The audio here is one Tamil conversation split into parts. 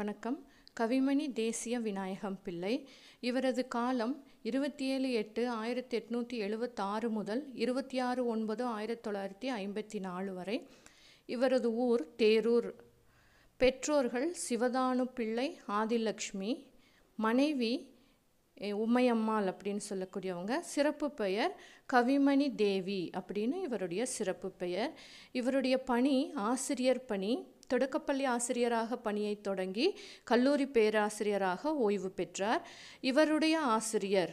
வணக்கம் கவிமணி தேசிய விநாயகம் பிள்ளை இவரது காலம் இருபத்தி ஏழு எட்டு ஆயிரத்தி எட்நூற்றி எழுபத்தாறு முதல் இருபத்தி ஆறு ஒன்பது ஆயிரத்தி தொள்ளாயிரத்தி ஐம்பத்தி நாலு வரை இவரது ஊர் தேரூர் பெற்றோர்கள் சிவதானு பிள்ளை ஆதிலக்ஷ்மி மனைவி உமையம்மாள் அப்படின்னு சொல்லக்கூடியவங்க சிறப்பு பெயர் கவிமணி தேவி அப்படின்னு இவருடைய சிறப்பு பெயர் இவருடைய பணி ஆசிரியர் பணி தொடக்கப்பள்ளி ஆசிரியராக பணியை தொடங்கி கல்லூரி பேராசிரியராக ஓய்வு பெற்றார் இவருடைய ஆசிரியர்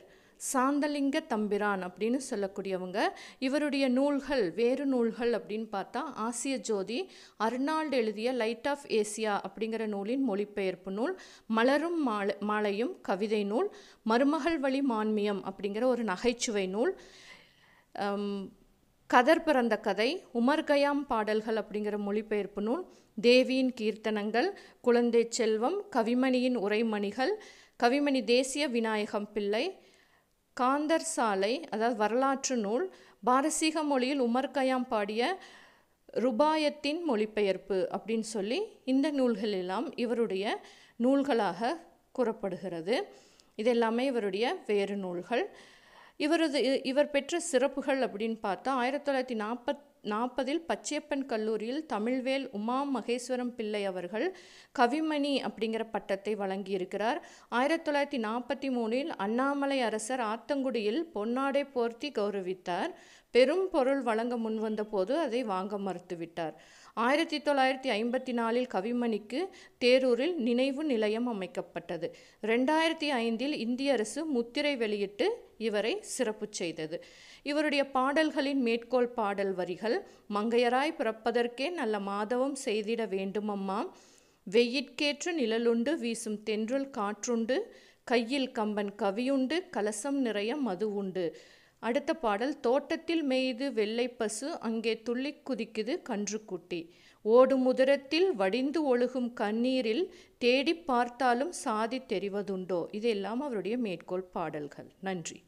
சாந்தலிங்க தம்பிரான் அப்படின்னு சொல்லக்கூடியவங்க இவருடைய நூல்கள் வேறு நூல்கள் அப்படின்னு பார்த்தா ஆசிய ஜோதி அர்னால்டு எழுதிய லைட் ஆஃப் ஏசியா அப்படிங்கிற நூலின் மொழிபெயர்ப்பு நூல் மலரும் மாலை மாலையும் கவிதை நூல் மருமகள் வழி மான்மியம் அப்படிங்கிற ஒரு நகைச்சுவை நூல் கதர் பிறந்த கதை உமர்கயாம் பாடல்கள் அப்படிங்கிற மொழிபெயர்ப்பு நூல் தேவியின் கீர்த்தனங்கள் குழந்தை செல்வம் கவிமணியின் உரைமணிகள் கவிமணி தேசிய விநாயகம் பிள்ளை காந்தர் சாலை அதாவது வரலாற்று நூல் பாரசீக மொழியில் உமர் கயாம் பாடிய ருபாயத்தின் மொழிபெயர்ப்பு அப்படின்னு சொல்லி இந்த நூல்கள் எல்லாம் இவருடைய நூல்களாக கூறப்படுகிறது இதெல்லாமே இவருடைய வேறு நூல்கள் இவரது இவர் பெற்ற சிறப்புகள் அப்படின்னு பார்த்தா ஆயிரத்தி தொள்ளாயிரத்தி நாற்பத் நாற்பதில் பச்சையப்பன் கல்லூரியில் தமிழ்வேல் உமா மகேஸ்வரம் பிள்ளை அவர்கள் கவிமணி அப்படிங்கிற பட்டத்தை வழங்கியிருக்கிறார் ஆயிரத்தி தொள்ளாயிரத்தி நாற்பத்தி மூணில் அண்ணாமலை அரசர் ஆத்தங்குடியில் பொன்னாடை போர்த்தி கௌரவித்தார் பெரும் பொருள் வழங்க முன்வந்த போது அதை வாங்க மறுத்துவிட்டார் ஆயிரத்தி தொள்ளாயிரத்தி ஐம்பத்தி நாலில் கவிமணிக்கு தேரூரில் நினைவு நிலையம் அமைக்கப்பட்டது ரெண்டாயிரத்தி ஐந்தில் இந்திய அரசு முத்திரை வெளியிட்டு இவரை சிறப்பு செய்தது இவருடைய பாடல்களின் மேற்கோள் பாடல் வரிகள் மங்கையராய் பிறப்பதற்கே நல்ல மாதவம் செய்திட வேண்டுமம்மா வெயிற்கேற்று நிழலுண்டு வீசும் தென்றல் காற்றுண்டு கையில் கம்பன் கவியுண்டு கலசம் நிறைய மது உண்டு அடுத்த பாடல் தோட்டத்தில் மேய்து வெள்ளை பசு அங்கே துள்ளி குதிக்குது கன்றுக்குட்டி ஓடும் உதரத்தில் வடிந்து ஒழுகும் கண்ணீரில் தேடி பார்த்தாலும் சாதி தெரிவதுண்டோ இதெல்லாம் அவருடைய மேற்கோள் பாடல்கள் நன்றி